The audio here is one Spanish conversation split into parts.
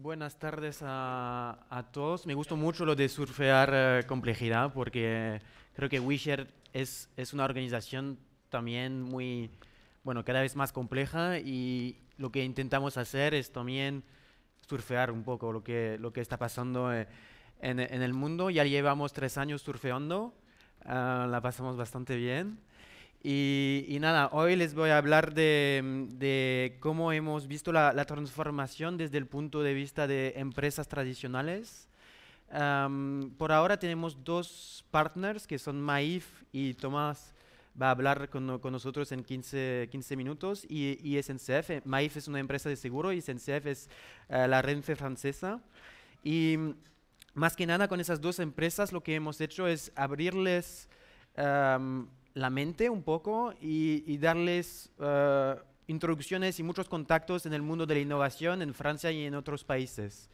Buenas tardes a, todos. Me gustó mucho lo de surfear eh, complejidad porque creo que Wisher es, es, una organización también muy, bueno, cada vez más compleja y lo que intentamos hacer es también surfear un poco lo que, lo que está pasando eh, en, en, el mundo. Ya llevamos tres años surfeando, eh, la pasamos bastante bien. Y, nada, hoy les voy a hablar de, cómo hemos visto la, transformación desde el punto de vista de empresas tradicionales. por ahora tenemos dos partners que son Maif y Tomás va a hablar con, nosotros en 15, 15 minutos y, SNCF. Maif es una empresa de seguro y SNCF es eh, la Renfe francesa. Y más que nada con esas dos empresas lo que hemos hecho es abrirles la mente un poco y, darles eh, introducciones y muchos contactos en el mundo de la innovación en Francia y en otros países.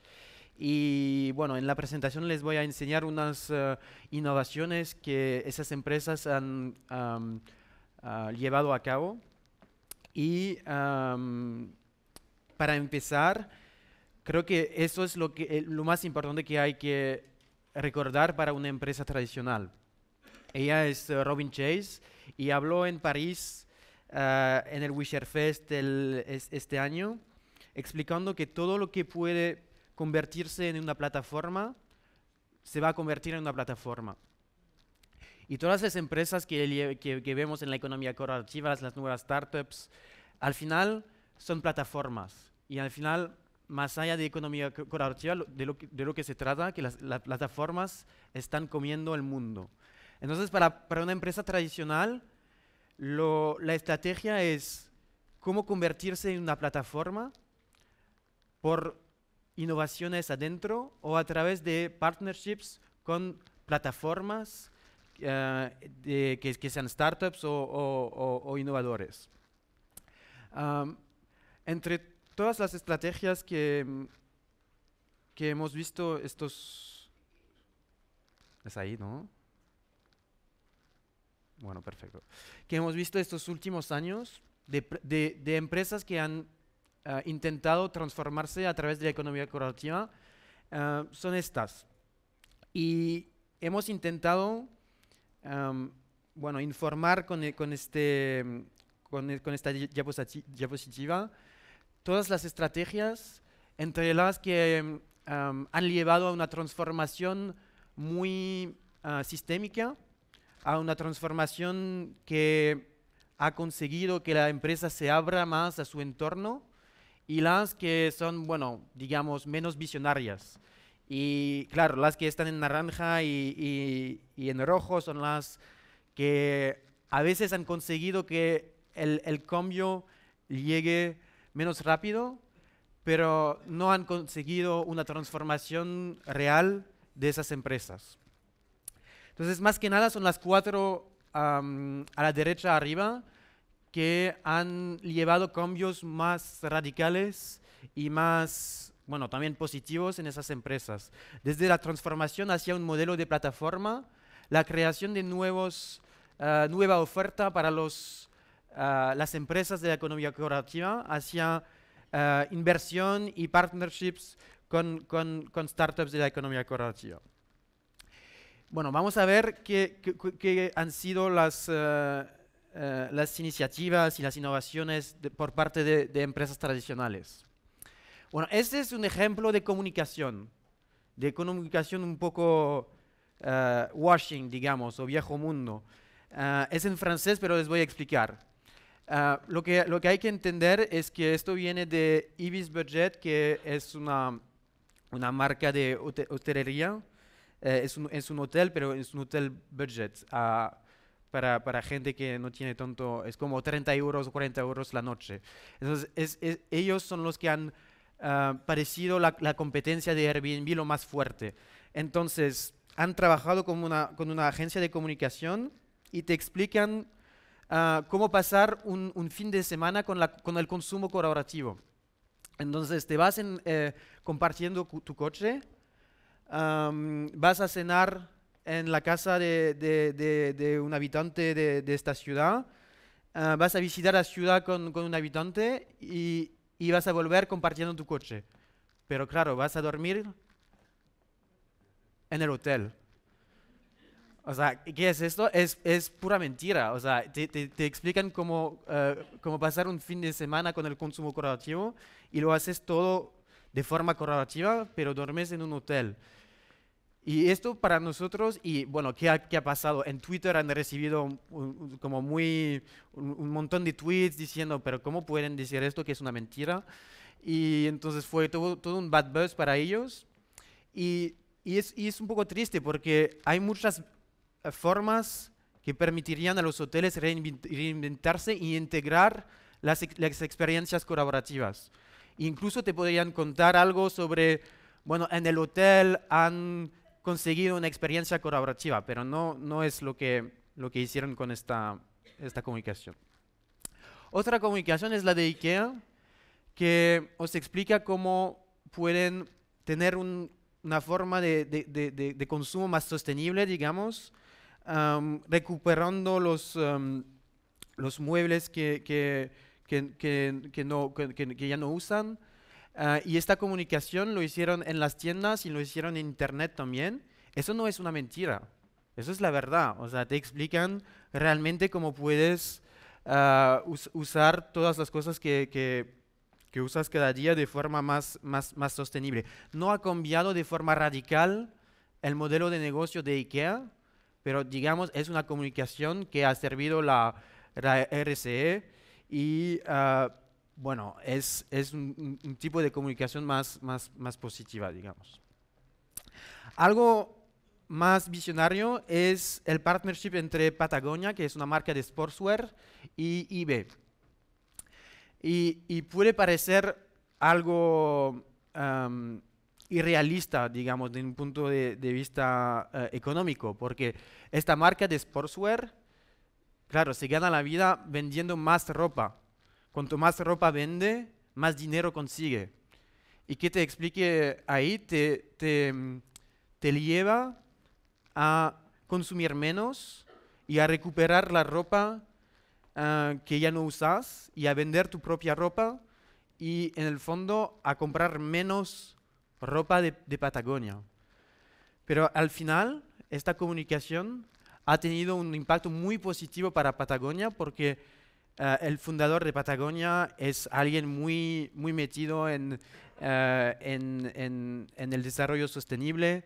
Y bueno, en la presentación les voy a enseñar unas eh, innovaciones que esas empresas han ah, llevado a cabo. Y para empezar, creo que eso es lo, eh, lo más importante que hay que recordar para una empresa tradicional. Ella es eh, Robin Chase y habló en París ah, en el Wisher Fest este año, explicando que todo lo que puede convertirse en una plataforma se va a convertir en una plataforma. Y todas esas empresas que, vemos en la economía corporativa, las nuevas startups, al final son plataformas. Y al final, más allá de economía corporativa, de lo que, se trata, que las, las plataformas están comiendo el mundo. Entonces, para, para una empresa tradicional, la estrategia es cómo convertirse en una plataforma por innovaciones adentro o a través de partnerships con plataformas eh, que, sean startups o, innovadores. entre todas las estrategias que, que hemos visto estos... Es ahí, ¿no? Bueno, perfecto. Que hemos visto estos últimos años de, empresas que han ah, intentado transformarse a través de la economía colaborativa ah, son estas. Y hemos intentado bueno, informar con, e, este, con, e, esta diapositiva todas las estrategias entre las que han llevado a una transformación muy ah, sistémica a una transformación que ha conseguido que la empresa se abra más a su entorno y las que son, bueno, digamos, menos visionarias. Y claro, las que están en naranja y, en rojo son las que a veces han conseguido que el cambio llegue menos rápido, pero no han conseguido una transformación real de esas empresas. Entonces, más que nada son las cuatro a la derecha arriba que han llevado cambios más radicales y más, bueno, también positivos en esas empresas. Desde la transformación hacia un modelo de plataforma, la creación de nuevos, ah, nueva oferta para ah, las empresas de la economía corporativa hacia ah, inversión y partnerships con, startups de la economía corporativa. Bueno, vamos a ver qué, han sido las, eh, eh, las iniciativas y las innovaciones por parte de, empresas tradicionales. Bueno, este es un ejemplo de comunicación, de comunicación un poco eh, washing, digamos, o viejo mundo. es en francés, pero les voy a explicar. lo, que, lo que hay que entender es que esto viene de Ibis Budget, que es una, una marca de hotelería eh, es, un, hotel, pero es un hotel budget ah, para, para, gente que no tiene tanto, es como 30 euros o 40 euros la noche. Entonces, ellos son los que han ah, parecido la, la, competencia de Airbnb lo más fuerte. Entonces, han trabajado con una, con una agencia de comunicación y te explican ah, cómo pasar un, un, fin de semana con, la, con el consumo colaborativo. Entonces te vas eh, compartiendo tu coche vas a cenar en la casa de, un habitante de, esta ciudad, ah, vas a visitar la ciudad con, un habitante y, vas a volver compartiendo tu coche. Pero claro, vas a dormir en el hotel. O sea, ¿qué es esto? Es, pura mentira. O sea, te, explican ah, cómo, pasar un fin de semana con el consumo corporativo y lo haces todo de forma corporativa, pero dormes en un hotel. Y esto para nosotros, y bueno, ¿qué ha, ha pasado? En Twitter han recibido un, como muy un, montón de tweets diciendo, pero ¿cómo pueden decir esto que es una mentira? Y entonces fue todo, todo un bad buzz para ellos. Y, y, es, y es un poco triste porque hay muchas eh, formas que permitirían a los hoteles reinventarse y integrar las, las experiencias colaborativas. Incluso te podrían contar algo sobre, bueno, en el hotel han conseguido una experiencia colaborativa, pero no, no es lo que, lo que hicieron con esta, esta comunicación. Otra comunicación es la de IKEA, que os explica cómo pueden tener una forma de, de, de, consumo más sostenible, digamos, recuperando los, los muebles que, que, que, que, ya no usan, Ah, y esta comunicación lo hicieron en las tiendas y lo hicieron en internet también. Eso no es una mentira, eso es la verdad. O sea, te explican realmente cómo puedes ah, usar todas las cosas que, que, usas cada día de forma más, más, más sostenible. No ha cambiado de forma radical el modelo de negocio de IKEA, pero digamos es una comunicación que ha servido la, RCE y... Ah, bueno, es, un, tipo de comunicación más, positiva, digamos. Algo más visionario es el partnership entre Patagonia, que es una marca de sportswear, y eBay. Y, puede parecer algo irrealista, digamos, desde un punto de, vista eh, económico, porque esta marca de sportswear, claro, se gana la vida vendiendo más ropa Cuanto más ropa vende, más dinero consigue. Y que te explique ahí te, te, mm, te lleva a consumir menos y a recuperar la ropa ah, que ya no usas y a vender tu propia ropa y en el fondo a comprar menos ropa de, de Patagonia. Pero al final, esta comunicación ha tenido un impacto muy positivo para Patagonia porque Ah, el fundador de Patagonia es alguien muy, muy metido en, ah, en, el desarrollo sostenible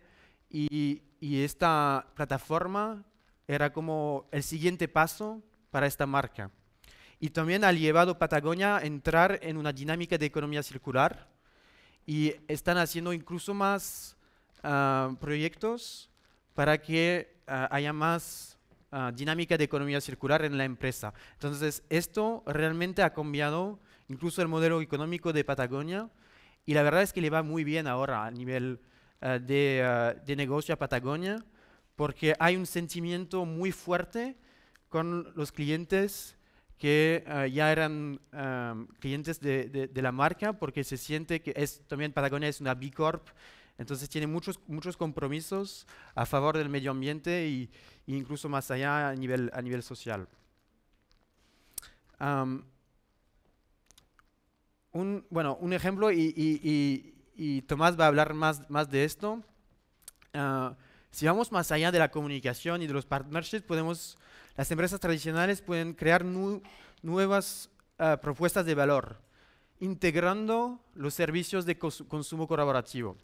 y, esta plataforma era como el siguiente paso para esta marca. Y también ha llevado Patagonia a entrar en una dinámica de economía circular y están haciendo incluso más ah, proyectos para que haya más Ah, dinámica de economía circular en la empresa. Entonces, esto realmente ha cambiado incluso el modelo económico de Patagonia y la verdad es que le va muy bien ahora a nivel ah, ah, de, negocio a Patagonia porque hay un sentimiento muy fuerte con los clientes que ya eran clientes de, la marca porque se siente que es, también Patagonia es una B Corp entonces tiene muchos, muchos compromisos a favor del medio ambiente e incluso más allá a nivel, a nivel social. un, bueno, un ejemplo, y, Tomás va a hablar más, de esto. Ah, si vamos más allá de la comunicación y de los partnerships, podemos, las empresas tradicionales pueden crear nuevas ah, propuestas de valor, integrando los servicios de consumo colaborativo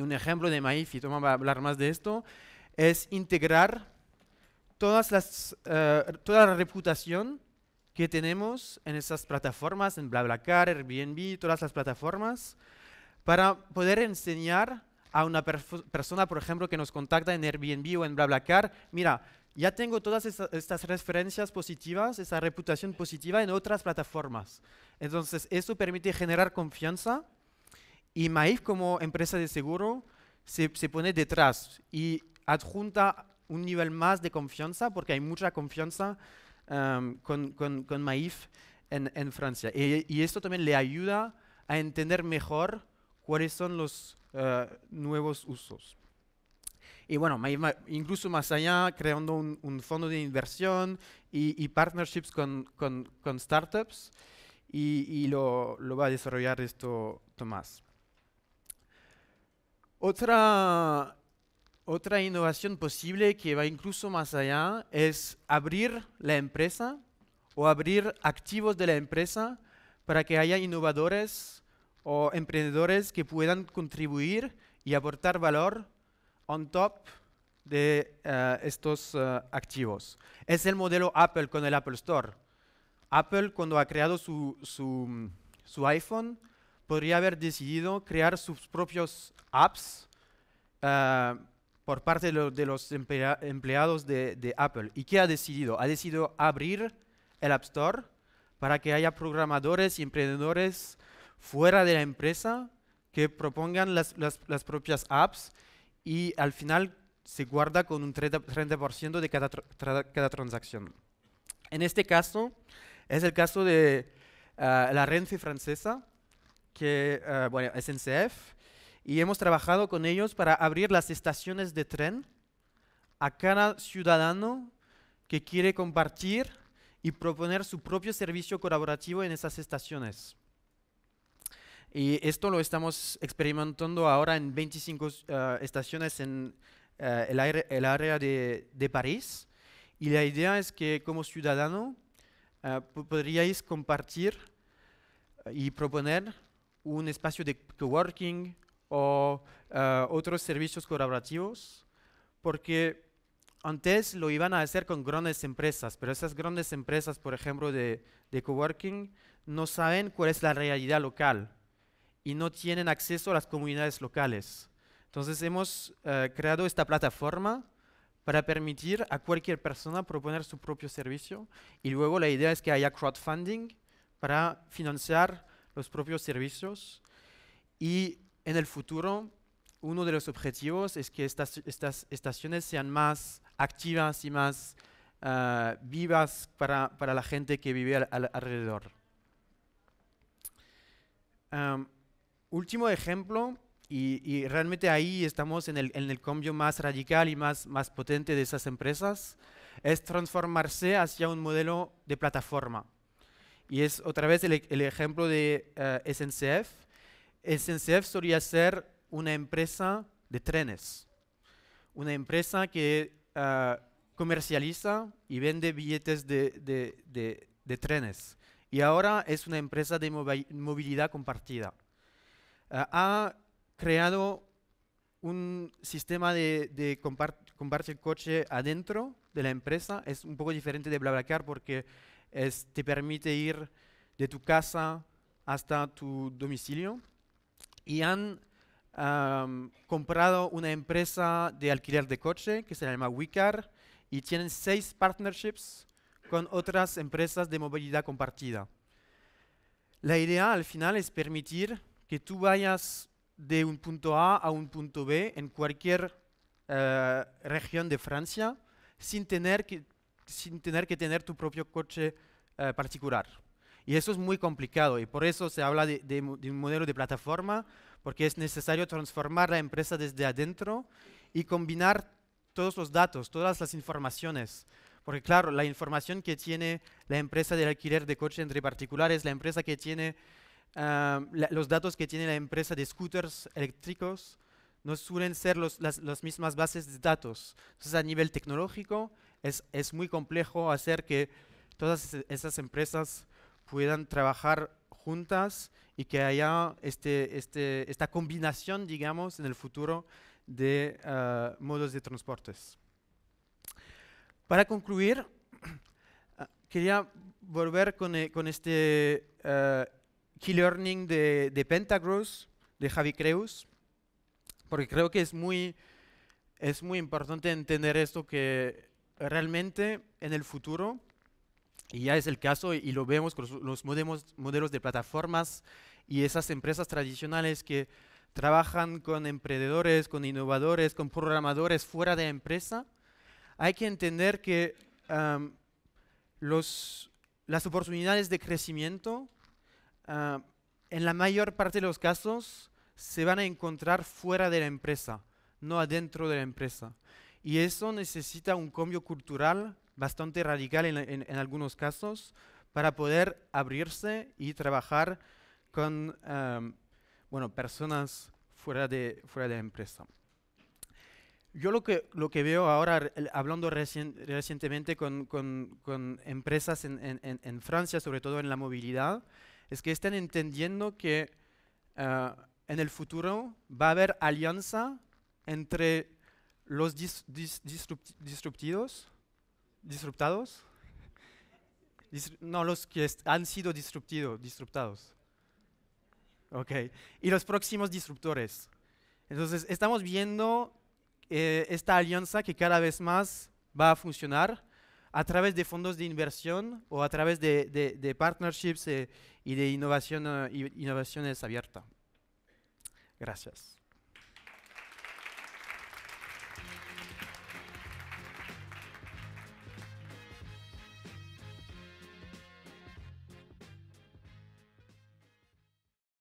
un ejemplo de Maifi, y Toma va a hablar más de esto, es integrar todas las, eh, toda la reputación que tenemos en esas plataformas, en BlaBlaCar, Airbnb, todas las plataformas, para poder enseñar a una persona, por ejemplo, que nos contacta en Airbnb o en BlaBlaCar, mira, ya tengo todas estas referencias positivas, esa reputación positiva en otras plataformas. Entonces, eso permite generar confianza y Maif como empresa de seguro se, pone detrás y adjunta un nivel más de confianza, porque hay mucha confianza em, con, con, con, Maif en, en Francia. y, esto también le ayuda a entender mejor cuáles son los eh, nuevos usos. Y bueno, Maif, incluso más allá, creando un, fondo de inversión y, partnerships con, con, startups, y, y lo, lo va a desarrollar esto Tomás. Otra, innovación posible que va incluso más allá es abrir la empresa o abrir activos de la empresa para que haya innovadores o emprendedores que puedan contribuir y aportar valor on top de eh, estos eh, activos. Es el modelo Apple con el Apple Store. Apple cuando ha creado su iPhone podría haber decidido crear sus propios apps ah, por parte de, los empleados de, Apple. ¿Y qué ha decidido? Ha decidido abrir el App Store para que haya programadores y emprendedores fuera de la empresa que propongan las, propias apps y al final se guarda con un 30% de cada, cada, transacción. En este caso, es el caso de ah, la Renfe francesa, que eh, bueno, es NCF, y hemos trabajado con ellos para abrir las estaciones de tren a cada ciudadano que quiere compartir y proponer su propio servicio colaborativo en esas estaciones. Y esto lo estamos experimentando ahora en 25 eh, estaciones en eh, el, área de, de, París. Y la idea es que como ciudadano podríais compartir y proponer un espacio de coworking o eh, otros servicios colaborativos, porque antes lo iban a hacer con grandes empresas, pero esas grandes empresas, por ejemplo, de, coworking, no saben cuál es la realidad local y no tienen acceso a las comunidades locales. Entonces hemos eh, creado esta plataforma para permitir a cualquier persona proponer su propio servicio y luego la idea es que haya crowdfunding para financiar los propios servicios. Y en el futuro, uno de los objetivos es que estas, estaciones sean más activas y más ah, vivas para, la gente que vive alrededor. último ejemplo, y, realmente ahí estamos en el, en el, cambio más radical y más, más potente de esas empresas, es transformarse hacia un modelo de plataforma. Y es otra vez el, e, ejemplo de eh, SNCF. SNCF solía ser una empresa de trenes, una empresa que eh, comercializa y vende billetes de, trenes. Y ahora es una empresa de movilidad compartida. Eh, ha creado un sistema de, de comparte el coche adentro de la empresa. Es un poco diferente de BlaBlaCar porque te permite ir de tu casa hasta tu domicilio y han comprado una empresa de alquiler de coche que se llama Wicar y tienen seis partnerships con otras empresas de movilidad compartida. La idea al final es permitir que tú vayas de un punto A a un punto B en cualquier eh, región de Francia sin tener que sin tener que tener tu propio coche eh, particular. Y eso es muy complicado y por eso se habla de, un modelo de plataforma, porque es necesario transformar la empresa desde adentro y combinar todos los datos, todas las informaciones. Porque claro, la información que tiene la empresa del alquiler de coche entre particulares, la empresa que tiene, eh, los datos que tiene la empresa de scooters eléctricos, no suelen ser las, las mismas bases de datos. Entonces, a nivel tecnológico, es, es muy complejo hacer que todas esas empresas puedan trabajar juntas y que haya este, este, esta combinación, digamos, en el futuro de ah, modos de transportes. Para concluir, ah, quería volver con, eh, con este ah, key learning de, de Pentagross, de Javi Creus, porque creo que es muy, es muy importante entender esto que realmente en el futuro, y ya es el caso y lo vemos con los modelos, de plataformas y esas empresas tradicionales que trabajan con emprendedores, con innovadores, con programadores fuera de la empresa, hay que entender que las oportunidades de crecimiento en la mayor parte de los casos se van a encontrar fuera de la empresa, no adentro de la empresa. Y eso necesita un cambio cultural bastante radical en, algunos casos para poder abrirse y trabajar con em, bueno, personas fuera de, fuera de la empresa. Yo lo que, lo que veo ahora, hablando recientemente con, con, empresas en, en, Francia, sobre todo en la movilidad, es que están entendiendo que eh, en el futuro va a haber alianza entre los disruptivos? disruptados, no, los que han sido disruptidos, disruptados. Ok, y los próximos disruptores. Entonces, estamos viendo eh, esta alianza que cada vez más va a funcionar a través de fondos de inversión o a través de, partnerships eh, y de innovación, eh, innovaciones abiertas. Gracias.